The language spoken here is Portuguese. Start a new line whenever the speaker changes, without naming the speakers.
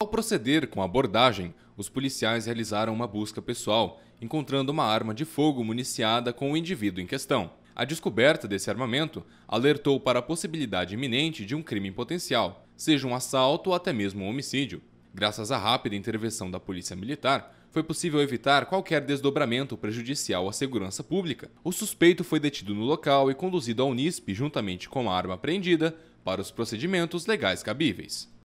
Ao proceder com a abordagem, os policiais realizaram uma busca pessoal, encontrando uma arma de fogo municiada com o indivíduo em questão. A descoberta desse armamento alertou para a possibilidade iminente de um crime potencial, seja um assalto ou até mesmo um homicídio. Graças à rápida intervenção da Polícia Militar, foi possível evitar qualquer desdobramento prejudicial à segurança pública. O suspeito foi detido no local e conduzido ao Unisp, juntamente com a arma apreendida, para os procedimentos legais cabíveis.